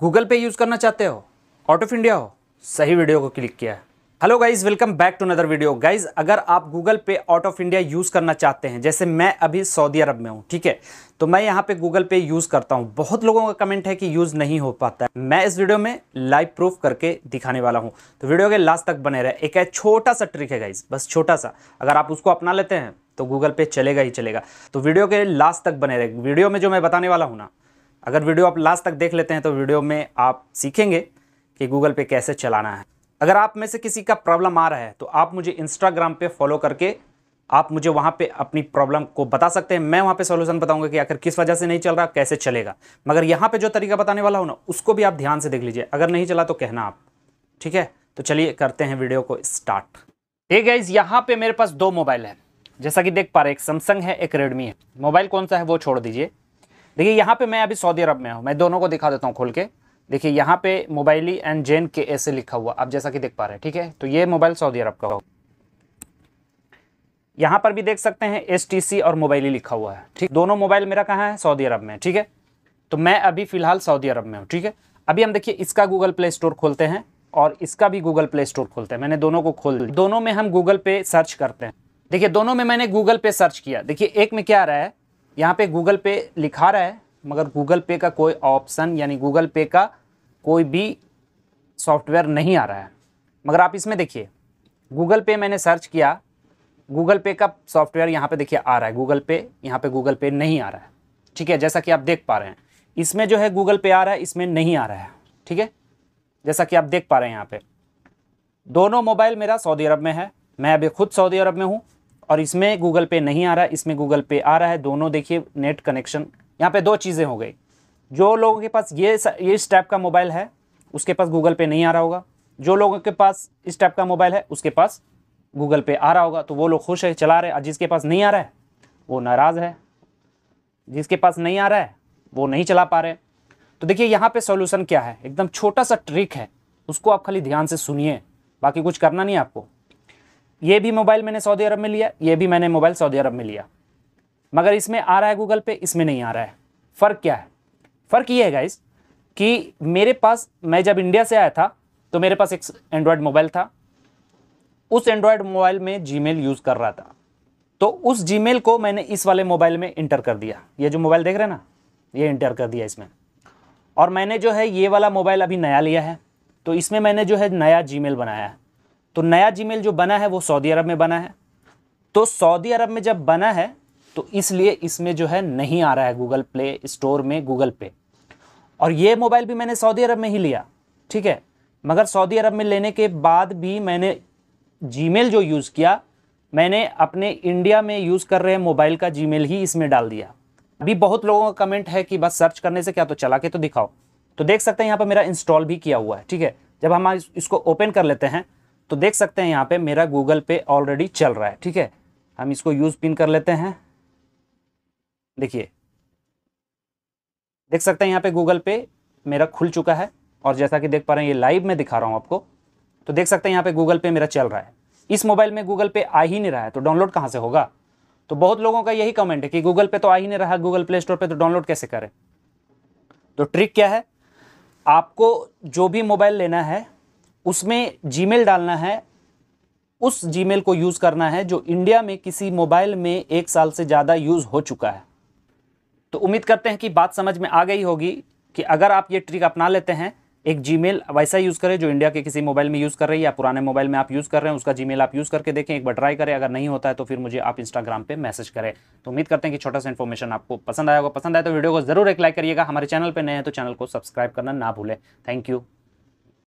Google पे use करना चाहते हो आउट ऑफ इंडिया हो सही वीडियो को क्लिक किया है hello guys welcome back to another video guys अगर आप गूगल पे आउट ऑफ इंडिया यूज़ करना चाहते हैं जैसे मैं अभी सऊदी अरब में हूँ ठीक है तो मैं यहाँ पे गूगल पे यूज़ करता हूँ बहुत लोगों का कमेंट है कि यूज़ नहीं हो पाता है मैं इस वीडियो में लाइव प्रूफ करके दिखाने वाला हूँ तो वीडियो के लास्ट तक बने रहे एक छोटा सा ट्रिक है गाइज बस छोटा सा अगर आप उसको अपना लेते हैं तो गूगल पे चलेगा ही चलेगा तो वीडियो के लास्ट तक बने रहे वीडियो में जो मैं बताने वाला हूँ ना अगर वीडियो आप लास्ट तक देख लेते हैं तो वीडियो में आप सीखेंगे कि गूगल पे कैसे चलाना है अगर आप में से किसी का प्रॉब्लम आ रहा है तो आप मुझे इंस्टाग्राम पे फॉलो करके आप मुझे वहाँ पे अपनी प्रॉब्लम को बता सकते हैं मैं वहाँ पे सॉल्यूशन बताऊंगा कि आखिर किस वजह से नहीं चल रहा कैसे चलेगा मगर यहाँ पे जो तरीका बताने वाला हो ना उसको भी आप ध्यान से देख लीजिए अगर नहीं चला तो कहना आप ठीक है तो चलिए करते हैं वीडियो को स्टार्ट ए है यहाँ पे मेरे पास दो मोबाइल है जैसा कि देख पा रहे एक सैमसंग है एक रेडमी है मोबाइल कौन सा है वो छोड़ दीजिए देखिए यहाँ पे मैं अभी सऊदी अरब में हूँ मैं दोनों को दिखा देता हूँ खोल के देखिए यहाँ पे मोबाइली एंड जेन के ऐसे लिखा हुआ आप जैसा कि देख पा रहे हैं ठीक है तो ये मोबाइल सऊदी अरब का हो यहाँ पर भी देख सकते हैं एस और मोबाइली लिखा हुआ है ठीक दोनों मोबाइल मेरा कहाँ है सऊदी अरब में ठीक है तो मैं अभी फ़िलहाल सऊदी अरब में हूँ ठीक है अभी हम देखिए इसका गूगल प्ले स्टोर खोलते हैं और इसका भी गूगल प्ले स्टोर खोलते हैं मैंने दोनों को खोल दोनों में हम गूगल पे सर्च करते हैं देखिए दोनों में मैंने गूगल पे सर्च किया देखिए एक में क्या आ रहा है यहाँ पे गूगल पे लिखा रहा है मगर गूगल पे का कोई ऑप्शन यानी गूगल पे का कोई भी सॉफ्टवेयर नहीं आ रहा है मगर आप इसमें देखिए गूगल पे मैंने सर्च किया गूगल पे का सॉफ्टवेयर यहाँ पे देखिए आ रहा है गूगल पे यहाँ पे गूगल पे नहीं आ रहा है ठीक है जैसा कि आप देख पा रहे हैं इसमें जो है गूगल पे आ रहा है इसमें नहीं आ रहा है ठीक है जैसा कि आप देख पा रहे हैं यहाँ पे दोनों मोबाइल मेरा सऊदी अरब में है मैं अभी खुद सऊदी अरब में हूँ और इसमें गूगल पे नहीं आ रहा इसमें गूगल पे आ रहा है दोनों देखिए नेट कनेक्शन यहाँ पे दो चीज़ें हो गई जो लोगों के पास ये ये इस टाइप का मोबाइल है उसके पास गूगल पे नहीं आ रहा होगा जो लोगों के पास इस टाइप का मोबाइल है उसके पास गूगल पे आ रहा होगा तो वो लोग खुश है चला रहे और जिसके पास नहीं आ रहा है वो नाराज़ है जिसके पास नहीं आ रहा है वो नहीं चला पा रहे तो देखिए यहाँ पे सोल्यूसन क्या है एकदम छोटा सा ट्रिक है उसको आप खाली ध्यान से सुनिए बाकी कुछ करना नहीं आपको ये भी मोबाइल मैंने सऊदी अरब में लिया ये भी मैंने मोबाइल सऊदी अरब में लिया मगर इसमें आ रहा है गूगल पे इसमें नहीं आ रहा है फ़र्क क्या है फ़र्क ये है गाइज कि मेरे पास मैं जब इंडिया से आया था तो मेरे पास एक एंड्रॉयड मोबाइल था उस एंड्रॉयड मोबाइल में जी यूज़ कर रहा था तो उस जी को मैंने इस वाले मोबाइल में इंटर कर दिया ये जो मोबाइल देख रहे हैं ना ये इंटर कर दिया इसमें और मैंने जो है ये वाला मोबाइल अभी नया लिया है तो इसमें मैंने जो है नया जी बनाया है तो नया जीमेल जो बना है वो सऊदी अरब में बना है तो सऊदी अरब में जब बना है तो इसलिए इसमें जो है नहीं आ रहा है गूगल प्ले स्टोर में गूगल पे और ये मोबाइल भी मैंने सऊदी अरब में ही लिया ठीक है मगर सऊदी अरब में लेने के बाद भी मैंने जीमेल जो यूज़ किया मैंने अपने इंडिया में यूज़ कर रहे मोबाइल का जीमेल ही इसमें डाल दिया अभी बहुत लोगों का कमेंट है कि बस सर्च करने से क्या तो चला के तो दिखाओ तो देख सकते हैं यहाँ पर मेरा इंस्टॉल भी किया हुआ है ठीक है जब हम इसको ओपन कर लेते हैं तो देख सकते हैं यहाँ पे मेरा गूगल पे ऑलरेडी चल रहा है ठीक है हम इसको यूज़ पिन कर लेते हैं देखिए देख सकते हैं यहाँ पे गूगल पे मेरा खुल चुका है और जैसा कि देख पा रहे हैं ये लाइव में दिखा रहा हूँ आपको तो देख सकते हैं यहाँ पे गूगल पे मेरा चल रहा है इस मोबाइल में गूगल पे आ ही नहीं रहा है तो डाउनलोड कहाँ से होगा तो बहुत लोगों का यही कमेंट है कि गूगल पे तो आ ही नहीं रहा गूगल प्ले स्टोर पर तो डाउनलोड कैसे करें तो ट्रिक क्या है आपको जो भी मोबाइल लेना है उसमें जीमेल डालना है उस जीमेल को यूज़ करना है जो इंडिया में किसी मोबाइल में एक साल से ज़्यादा यूज़ हो चुका है तो उम्मीद करते हैं कि बात समझ में आ गई होगी कि अगर आप ये ट्रिक अपना लेते हैं एक जीमेल वैसा यूज़ करें जो इंडिया के किसी मोबाइल में यूज़ कर रही है या पुराने मोबाइल में आप यूज़ कर रहे हैं उसका जीमेल आप यूज़ करके देखें एक बार ट्राई करें अगर नहीं होता है तो फिर मुझे आप इंस्टाग्राम पे मैसेज करें तो उम्मीद करते हैं कि छोटा सा इन्फॉर्मेशन आपको पसंद आया होगा पसंद आया तो वीडियो को जरूर एक लाइक करिएगा हमारे चैनल पर नए हैं तो चैनल को सब्सक्राइब करना ना भूलें थैंक यू